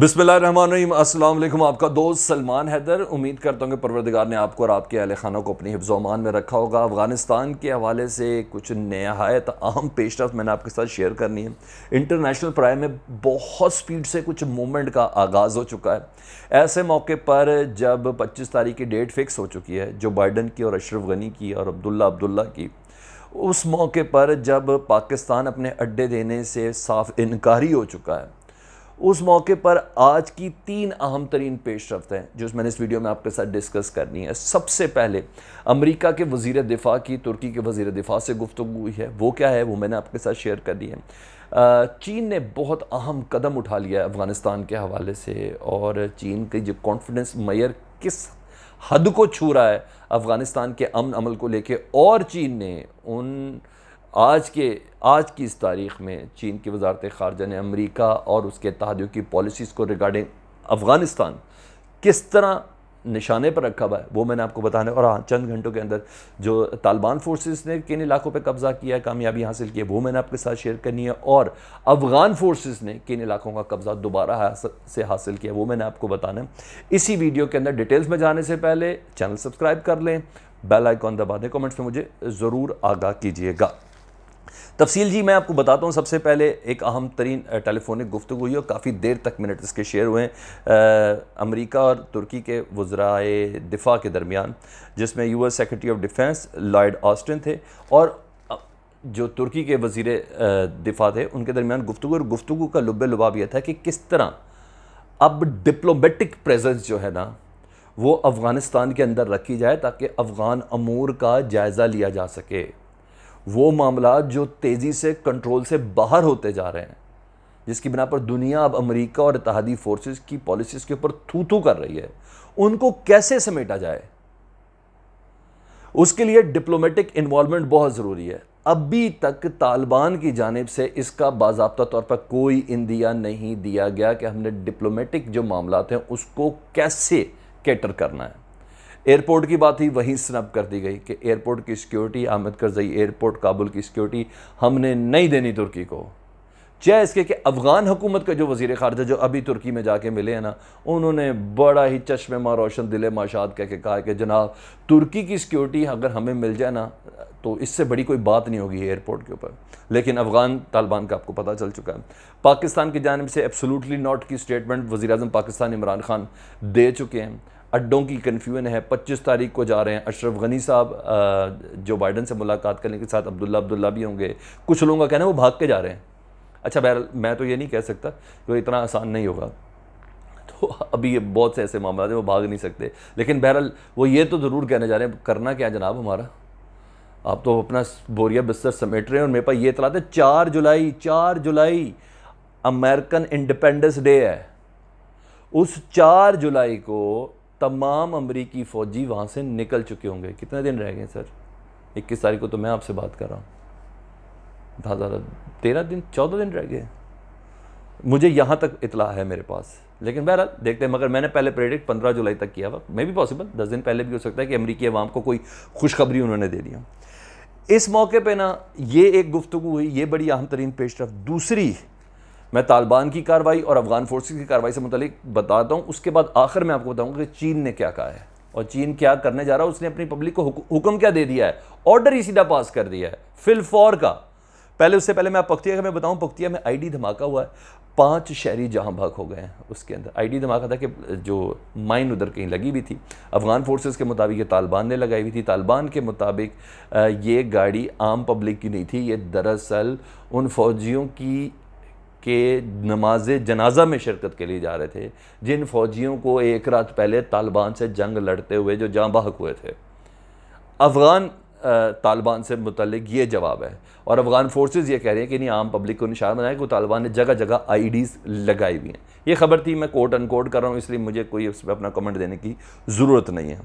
बिस्मिल्लाम असलम आपका दोस्त सलमान हैदर उम्मीद करता हूँ कि परवरदिगार ने आपको और आपके अहल खाना को अपनी हिफ्जोमान में रखा होगा अफ़गानिस्तान के हवाले से कुछ नहायत अहम पेश रफ्त मैंने आपके साथ शेयर करनी है इंटरनेशनल प्राइम में बहुत स्पीड से कुछ मूवमेंट का आगाज़ हो चुका है ऐसे मौके पर जब पच्चीस तारीख की डेट फिक्स हो चुकी है जो बाइडन की और अशरफ गनी की और अब्दुल्ला अब्दुल्ला की उस मौके पर जब पाकिस्तान अपने अड्डे देने से साफ इनकारी हो चुका है उस मौके पर आज की तीन अहम तरीन पेश रफ्त हैं जो मैंने इस वीडियो में आपके साथ डिस्कस करनी है सबसे पहले अमेरिका के वजीर दिफा की तुर्की के वजीर दिफा से गुफ्तु हुई है वो क्या है वो मैंने आपके साथ शेयर कर दी है चीन ने बहुत अहम कदम उठा लिया है अफ़गानिस्तान के हवाले से और चीन की जो कॉन्फिडेंस मैयर किस हद को छू रहा है अफ़गानिस्तान के अमन अमल को लेके और चीन ने उन आज के आज की इस तारीख़ में चीन की वजारत ख़ारजा ने अमरीका और उसके तहदियों की पॉलिसीज़ को रिगार्डिंग अफ़गानिस्तान किस तरह निशाने पर रखा हुआ है वो मैंने आपको बताने और हाँ चंद घंटों के अंदर जो तालिबान फोर्सेस ने किन इलाकों पर कब्ज़ा किया है कामयाबी हासिल की है वो मैंने आपके साथ शेयर करनी है और अफ़गान फोर्सेस ने किन इलाकों का कब्ज़ा दोबारा से हासिल किया वो मैंने आपको बताना है इसी वीडियो के अंदर डिटेल्स में जाने से पहले चैनल सब्सक्राइब कर लें बेल आइकॉन दबा दें कमेंट्स में मुझे ज़रूर आगाह कीजिएगा तफसील जी मैं आपको बताता हूँ सबसे पहले एक अहम तरीन टेलीफोनिक गुफ्तु हुई और काफ़ी देर तक मिनट इसके शेयर हुए हैं अमरीका और तुर्की के वज्राए दिफा के दरमियान जिसमें U S secretary of defence Lloyd Austin थे और जो तुर्की के वजीर दिफा थे उनके दरमियान गुफ्तु और गुफ्तु का लुब लुबाब यह था कि किस तरह अब डिप्लोमेटिक प्रेजेंस जो है ना वो अफ़गानिस्तान के अंदर रखी जाए ताकि अफ़गान अमूर का जायज़ा लिया जा सके वो मामला जो तेज़ी से कंट्रोल से बाहर होते जा रहे हैं जिसकी बिना पर दुनिया अब अमेरिका और इतिहादी फोर्सेस की पॉलिसीज़ के ऊपर थू थू कर रही है उनको कैसे समेटा जाए उसके लिए डिप्लोमेटिक इन्वॉल्वमेंट बहुत ज़रूरी है अभी तक तालिबान की जानब से इसका बाबा तौर पर कोई इंदिया नहीं दिया गया कि हमने डिप्लोमेटिक जो मामला हैं उसको कैसे कैटर करना है एयरपोर्ट की बात ही वहीं स्नब कर दी गई कि एयरपोर्ट की सिक्योरिटी आमद करजई एयरपोर्ट काबुल की सिक्योरिटी हमने नहीं देनी तुर्की को चाहे इसके कि अफ़गान हुकूमत का जो वजीर खारजा जो अभी तुर्की में जाके मिले हैं ना उन्होंने बड़ा ही चश्मे माँ रोशन दिल माशाद कह के कहा कि जनाब तुर्की की सिक्योरिटी अगर हमें मिल जाए ना तो इससे बड़ी कोई बात नहीं होगी एयरपोर्ट के ऊपर लेकिन अफ़गान तालिबान का आपको पता चल चुका है पाकिस्तान की जानब से एब्सोलूटली नॉट की स्टेटमेंट वज़ी पाकिस्तान इमरान खान दे चुके हैं अड्डों की कन्फ्यूजन है 25 तारीख को जा रहे हैं अशरफ गनी साहब जो बाइडन से मुलाकात करने के साथ अब्दुल्ला अब्दुल्ला भी होंगे कुछ लोगों का कहना है वो भाग के जा रहे हैं अच्छा बहर मैं तो ये नहीं कह सकता कि इतना आसान नहीं होगा तो अभी ये बहुत से ऐसे मामला हैं वो भाग नहीं सकते लेकिन बहरहाल वो ये तो ज़रूर कहने जा रहे हैं करना क्या जनाब हमारा आप तो अपना बोरिया बिस्तर समेट रहे हैं और मेरे पास ये इतलाते चार जुलाई चार जुलाई अमेरिकन इंडिपेंडेंस डे है उस चार जुलाई को तमाम अमरीकी फ़ौजी वहाँ से निकल चुके होंगे कितने दिन रह गए सर इक्कीस तारीख को तो मैं आपसे बात कर रहा हूँ हाँ, बहुत ज़्यादा तेरह दिन चौदह दिन रह गए मुझे यहाँ तक इतला है मेरे पास लेकिन बहरहाल देखते हैं मगर मैंने पहले प्रेडिक्ट पंद्रह जुलाई तक किया हुआ मे भी पॉसिबल दस दिन पहले भी हो सकता है कि अमरीकी अवाम को कोई खुशखबरी उन्होंने दे दिया इस मौके पर ना ये एक गुफ्तु हुई ये बड़ी अहम तरीन पेशरफ दूसरी मैं तालिबान की कार्रवाई और अफगान फोर्सेज की कार्रवाई से मुतलिक बताता हूँ उसके बाद आखिर मैं आपको बताऊँगा कि चीन ने क्या कहा है और चीन क्या करने जा रहा है उसने अपनी पब्लिक को हुक्म क्या दे दिया है ऑर्डर ही सीधा पास कर दिया है फिलफौर का पहले उससे पहले मैं आप पख्तिया का मैं बताऊँ पख्तिया में आई धमाका हुआ है पाँच शहरी जहाँ भाग हो गए हैं उसके अंदर आईडी धमाका था कि जो माइन उधर कहीं लगी हुई थी अफगान फोर्सेस के मुताबिक ये तालिबान ने लगाई हुई थी तालिबान के मुताबिक ये गाड़ी आम पब्लिक की नहीं थी ये दरअसल उन फौजियों की के नमाज जनाजा में शिरकत के लिए जा रहे थे जिन फौजियों को एक रात पहले तालिबान से जंग लड़ते हुए जो जाँ बहक हुए थे अफ़गान तालिबान से मुतलिक ये जवाब है और अफ़गान फोर्स ये कह रहे हैं कि नहीं आम पब्लिक को निशान बनाया कि तालिबान ने जगह जगह आईडीज़ लगाई हुई हैं ये खबर थी मैं कोट अनकोट कर रहा हूँ इसलिए मुझे कोई उस पर अपना कमेंट देने की ज़रूरत नहीं है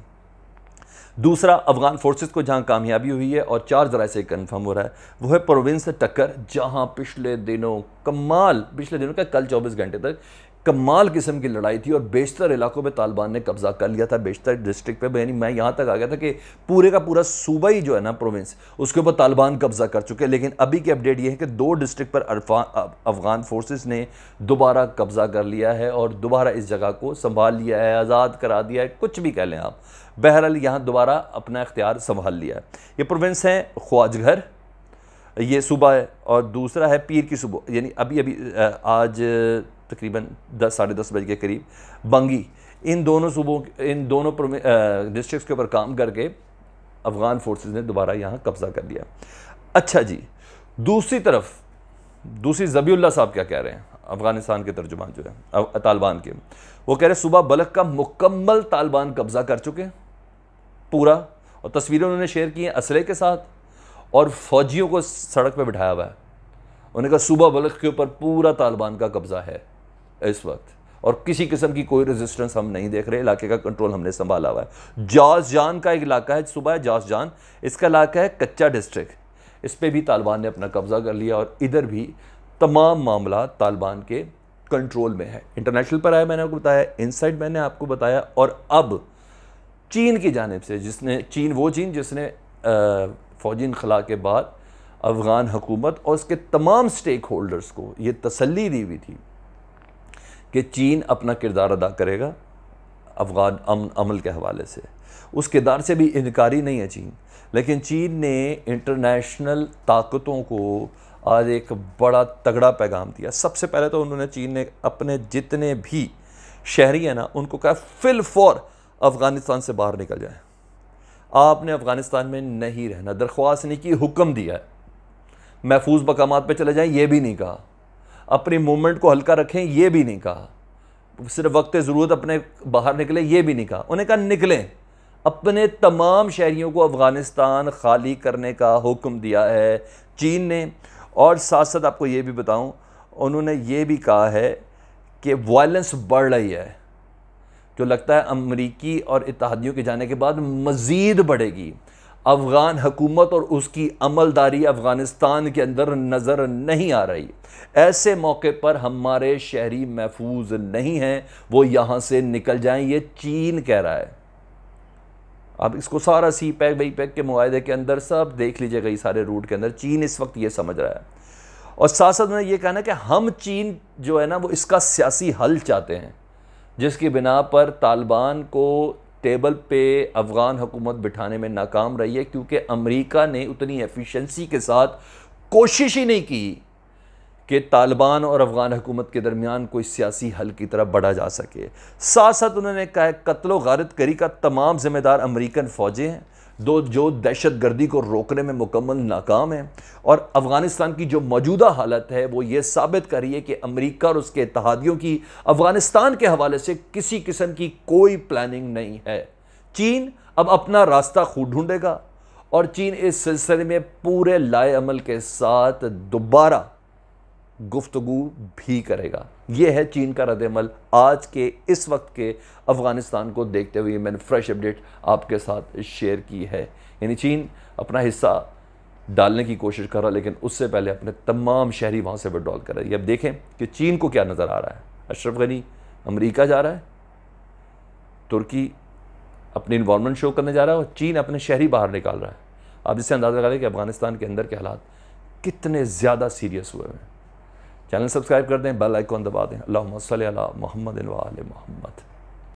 दूसरा अफगान फोर्सेस को जहां कामयाबी हुई है और चार ज़रा से कंफर्म हो रहा है वो है प्रोविंस टक्कर जहां पिछले दिनों कमाल पिछले दिनों का कल 24 घंटे तक कमाल किस्म की लड़ाई थी और बेशतर इलाकों पे तालिबान ने कब्जा कर लिया था बेशतर डिस्ट्रिक्ट पे यानी मैं यहाँ तक आ गया था कि पूरे का पूरा सूबा ही जो है ना प्रोविंस उसके ऊपर तालिबान कब्जा कर चुके हैं लेकिन अभी की अपडेट ये है कि दो डिस्ट्रिक्ट पर अफगान फोर्सेस ने दोबारा कब्जा कर लिया है और दोबारा इस जगह को संभाल लिया है आज़ाद करा दिया है कुछ भी कह लें आप बहरहाल यहाँ दोबारा अपना इख्तियार संभाल लिया है ये प्रोविंस हैं ख्वाजघर ये सूबा है और दूसरा है पीर की सुबह यानी अभी अभी आज तकरीबन दस साढ़े दस बजे के करीब बंगी इन दोनों सूबों इन दोनों डिस्ट्रिक्स के ऊपर काम करके अफ़गान फोर्स ने दोबारा यहाँ कब्ज़ा कर लिया अच्छा जी दूसरी तरफ दूसरी जबील्ला साहब क्या कह रहे हैं अफ़गानिस्तान के तर्जुमान जो है तालिबान के वो कह रहे हैं सुबह बलक का मुकम्मल तालिबान कब्ज़ा कर चुके हैं पूरा और तस्वीरें उन्होंने शेयर की हैं असले के साथ और फ़ौजियों को सड़क पर बिठाया हुआ है उन्होंने कहा सूबा बलख के ऊपर पूरा तालिबान का कब्ज़ा है इस वक्त और किसी किस्म की कोई रेजिस्टेंस हम नहीं देख रहे इलाके का कंट्रोल हमने संभाला हुआ है जास जान का एक इलाका है सुबह है जास जान इसका इलाका है कच्चा डिस्ट्रिक्ट इस पर भी तालिबान ने अपना कब्ज़ा कर लिया और इधर भी तमाम मामला तालिबान के कंट्रोल में है इंटरनेशनल पर आया मैंने आपको बताया इनसाइड मैंने आपको बताया और अब चीन की जानब से जिसने चीन वो चीन जिसने फ़ौजी इनखला के बाद अफ़गान हुकूमत और उसके तमाम स्टेक होल्डर्स को ये तसल्ली दी हुई थी कि चीन अपना किरदार अदा करेगा अफगान अमन अमल के हवाले से उस किरदार से भी इनकारी नहीं है चीन लेकिन चीन ने इंटरनेशनल ताकतों को आज एक बड़ा तगड़ा पैगाम दिया सबसे पहले तो उन्होंने चीन ने अपने जितने भी शहरी हैं ना उनको कहा फिल फॉर अफ़गानिस्तान से बाहर निकल जाए आपने अफ़गानिस्तान में नहीं रहना दरख्वास्त नहीं की हुक्म दिया है महफूज मकाम पर चले जाएँ ये भी नहीं कहा अपनी मूवमेंट को हल्का रखें ये भी नहीं कहा सिर्फ वक्त ज़रूरत अपने बाहर निकले ये भी नहीं कहा उन्हें कहा निकलें अपने तमाम शहरीों को अफ़गानिस्तान खाली करने का हुक्म दिया है चीन ने और साथ साथ आपको ये भी बताऊँ उन्होंने ये भी कहा है कि वायलेंस बढ़ रही है जो लगता है अमरीकी और इतिहादियों के जाने के बाद मज़ीद बढ़ेगी अफ़गान हकूमत और उसकी अमलदारी अफ़गानिस्तान के अंदर नज़र नहीं आ रही ऐसे मौके पर हमारे शहरी महफूज नहीं हैं वो यहाँ से निकल जाएं ये चीन कह रहा है अब इसको सारा सी पैक बी पैक के माहदे के अंदर सब देख लीजिएगा ये सारे रूट के अंदर चीन इस वक्त ये समझ रहा है और साथ साथ उन्होंने ये कहना कि हम चीन जो है ना वो इसका सियासी हल चाहते हैं जिसकी बिना पर तालिबान को टेबल पे अफ़गान हुकूमत बिठाने में नाकाम रही है क्योंकि अमेरिका ने उतनी एफिशिएंसी के साथ कोशिश ही नहीं की कि तालिबान और अफ़गान हुकूमत के दरमियान कोई सियासी हल की तरफ बढ़ा जा सके साथ साथ उन्होंने कहा कत्लो गारत करी का तमाम ज़िम्मेदार अमरीकन फ़ौजें हैं दो जो दहशत गर्दी को रोकने में मुकम्मल नाकाम है और अफ़गानिस्तान की जो मौजूदा हालत है वो ये साबित कर रही है कि अमरीका और उसके इतिहादियों की अफ़गानिस्तान के हवाले से किसी किस्म की कोई प्लानिंग नहीं है चीन अब अपना रास्ता खुद ढूंढेगा और चीन इस सिलसिले में पूरे लाए अमल के साथ दोबारा गुफ्तु भी करेगा यह है चीन का रदमल आज के इस वक्त के अफ़गानिस्तान को देखते हुए मैंने फ्रेश अपडेट आपके साथ शेयर की है यानी चीन अपना हिस्सा डालने की कोशिश कर रहा लेकिन उससे पहले अपने तमाम शहरी वहाँ से विड्रॉल कर रहा है अब देखें कि चीन को क्या नज़र आ रहा है अशरफ गनी अमरीका जा रहा है तुर्की अपनी इन्वामेंट शो करने जा रहा है और चीन अपने शहरी बाहर निकाल रहा है आप इससे अंदाज़ा लगा लें कि अफ़गानिस्तान के अंदर के हालात कितने ज़्यादा सीरियस हुए हैं चैनल सब्सक्राइब कर दें बेल आइकॉन दबा दें अल्लाह मोहम्मद मोहम्मद